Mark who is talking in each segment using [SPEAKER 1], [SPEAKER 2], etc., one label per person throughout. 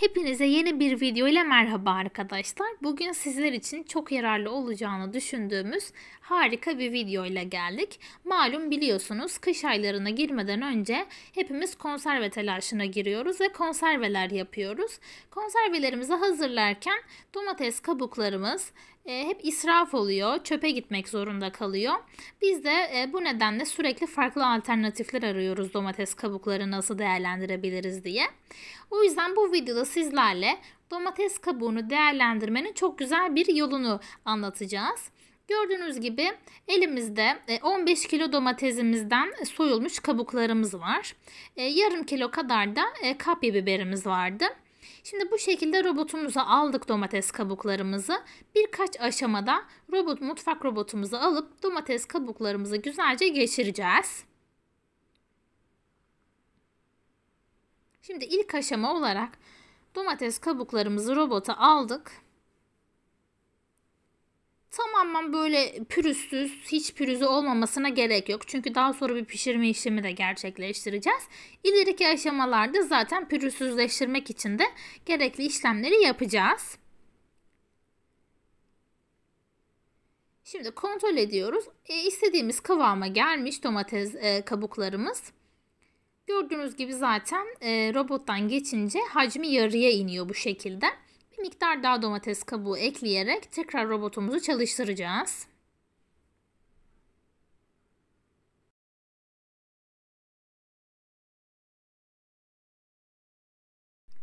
[SPEAKER 1] Hepinize yeni bir video ile merhaba arkadaşlar. Bugün sizler için çok yararlı olacağını düşündüğümüz harika bir video ile geldik. Malum biliyorsunuz kış aylarına girmeden önce hepimiz konserve telaşına giriyoruz ve konserveler yapıyoruz. Konservelerimizi hazırlarken domates kabuklarımız, e, hep israf oluyor, çöpe gitmek zorunda kalıyor. Biz de e, bu nedenle sürekli farklı alternatifler arıyoruz domates kabukları nasıl değerlendirebiliriz diye. O yüzden bu videoda sizlerle domates kabuğunu değerlendirmenin çok güzel bir yolunu anlatacağız. Gördüğünüz gibi elimizde 15 e, kilo domatesimizden soyulmuş kabuklarımız var. E, yarım kilo kadar da e, kapya biberimiz vardı. Şimdi bu şekilde robotumuza aldık domates kabuklarımızı. Birkaç aşamada robot mutfak robotumuzu alıp domates kabuklarımızı güzelce geçireceğiz. Şimdi ilk aşama olarak domates kabuklarımızı robota aldık tamamen böyle pürüzsüz, hiç pürüzü olmamasına gerek yok. Çünkü daha sonra bir pişirme işlemi de gerçekleştireceğiz. İleriki aşamalarda zaten pürüzsüzleştirmek için de gerekli işlemleri yapacağız. Şimdi kontrol ediyoruz. E, istediğimiz kıvama gelmiş domates e, kabuklarımız. Gördüğünüz gibi zaten e, robottan geçince hacmi yarıya iniyor bu şekilde. Bir miktar daha domates kabuğu ekleyerek tekrar robotumuzu çalıştıracağız.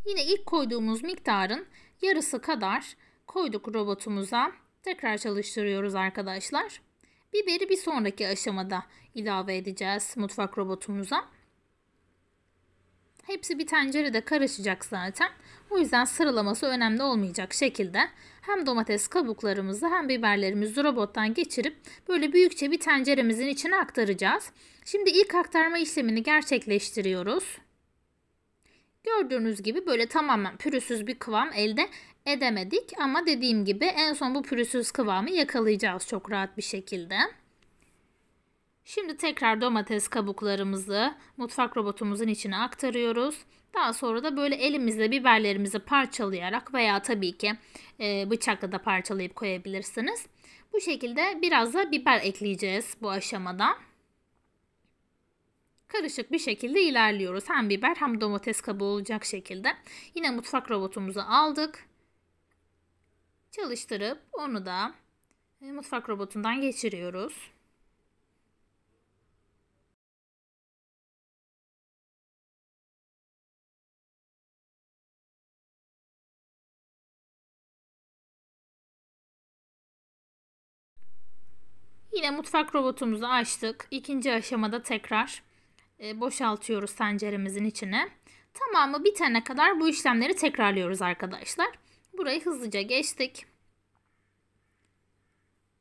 [SPEAKER 1] Yine ilk koyduğumuz miktarın yarısı kadar koyduk robotumuza. Tekrar çalıştırıyoruz arkadaşlar. Biberi bir sonraki aşamada ilave edeceğiz mutfak robotumuza. Hepsi bir tencerede karışacak zaten. O yüzden sıralaması önemli olmayacak şekilde hem domates kabuklarımızı hem biberlerimizi robottan geçirip böyle büyükçe bir tenceremizin içine aktaracağız. Şimdi ilk aktarma işlemini gerçekleştiriyoruz. Gördüğünüz gibi böyle tamamen pürüzsüz bir kıvam elde edemedik ama dediğim gibi en son bu pürüzsüz kıvamı yakalayacağız çok rahat bir şekilde. Şimdi tekrar domates kabuklarımızı mutfak robotumuzun içine aktarıyoruz. Daha sonra da böyle elimizle biberlerimizi parçalayarak veya tabii ki e, bıçakla da parçalayıp koyabilirsiniz. Bu şekilde biraz da biber ekleyeceğiz bu aşamada. Karışık bir şekilde ilerliyoruz. Hem biber hem domates kabuğu olacak şekilde. Yine mutfak robotumuzu aldık. Çalıştırıp onu da e, mutfak robotundan geçiriyoruz. Yine mutfak robotumuzu açtık. İkinci aşamada tekrar e, boşaltıyoruz tenceremizin içine. Tamamı bitene kadar bu işlemleri tekrarlıyoruz arkadaşlar. Burayı hızlıca geçtik.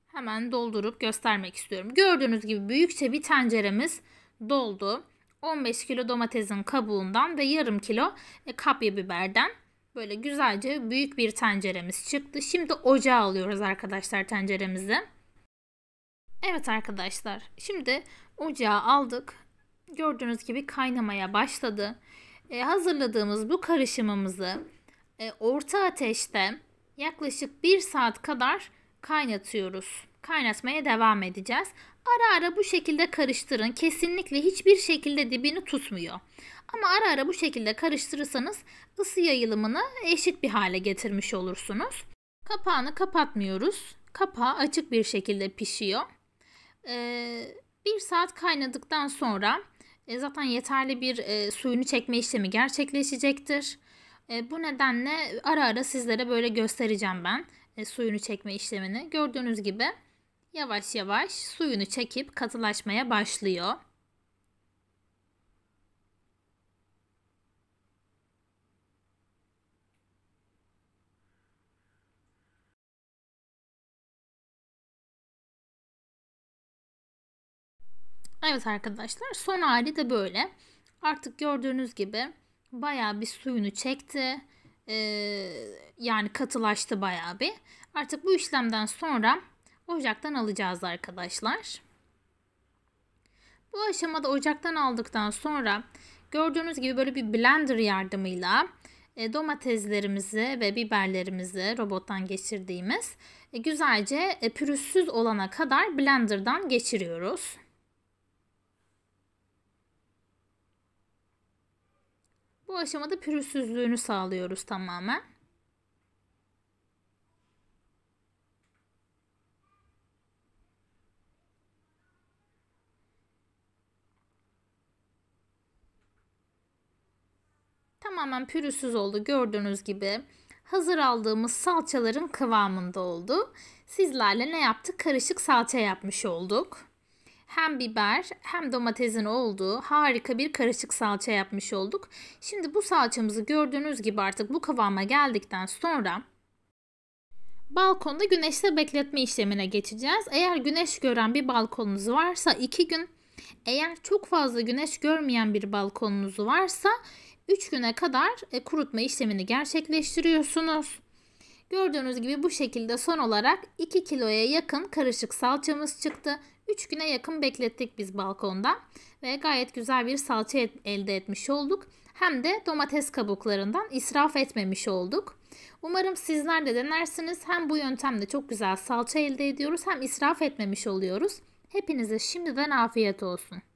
[SPEAKER 1] Hemen doldurup göstermek istiyorum. Gördüğünüz gibi büyükçe bir tenceremiz doldu. 15 kilo domatesin kabuğundan ve yarım kilo e, kapya biberden böyle güzelce büyük bir tenceremiz çıktı. Şimdi ocağa alıyoruz arkadaşlar tenceremizi. Evet arkadaşlar şimdi ocağa aldık. Gördüğünüz gibi kaynamaya başladı. Ee, hazırladığımız bu karışımımızı e, orta ateşte yaklaşık 1 saat kadar kaynatıyoruz. Kaynatmaya devam edeceğiz. Ara ara bu şekilde karıştırın. Kesinlikle hiçbir şekilde dibini tutmuyor. Ama ara ara bu şekilde karıştırırsanız ısı yayılımını eşit bir hale getirmiş olursunuz. Kapağını kapatmıyoruz. Kapağı açık bir şekilde pişiyor. Ee, bir saat kaynadıktan sonra e, zaten yeterli bir e, suyunu çekme işlemi gerçekleşecektir. E, bu nedenle ara ara sizlere böyle göstereceğim ben e, suyunu çekme işlemini. Gördüğünüz gibi yavaş yavaş suyunu çekip katılaşmaya başlıyor. Evet arkadaşlar son hali de böyle. Artık gördüğünüz gibi baya bir suyunu çekti. Ee, yani katılaştı baya bir. Artık bu işlemden sonra ocaktan alacağız arkadaşlar. Bu aşamada ocaktan aldıktan sonra gördüğünüz gibi böyle bir blender yardımıyla e, domateslerimizi ve biberlerimizi robottan geçirdiğimiz e, güzelce e, pürüzsüz olana kadar blenderdan geçiriyoruz. Bu aşamada pürüzsüzlüğünü sağlıyoruz tamamen. Tamamen pürüzsüz oldu gördüğünüz gibi. Hazır aldığımız salçaların kıvamında oldu. Sizlerle ne yaptık? Karışık salça yapmış olduk hem biber hem domatesin olduğu harika bir karışık salça yapmış olduk. Şimdi bu salçamızı gördüğünüz gibi artık bu kıvama geldikten sonra balkonda güneşte bekletme işlemine geçeceğiz. Eğer güneş gören bir balkonunuz varsa 2 gün, eğer çok fazla güneş görmeyen bir balkonunuz varsa 3 güne kadar e, kurutma işlemini gerçekleştiriyorsunuz. Gördüğünüz gibi bu şekilde son olarak 2 kiloya yakın karışık salçamız çıktı. 3 güne yakın beklettik biz balkonda ve gayet güzel bir salça elde etmiş olduk. Hem de domates kabuklarından israf etmemiş olduk. Umarım sizler de denersiniz. Hem bu yöntemle çok güzel salça elde ediyoruz hem israf etmemiş oluyoruz. Hepinize şimdiden afiyet olsun.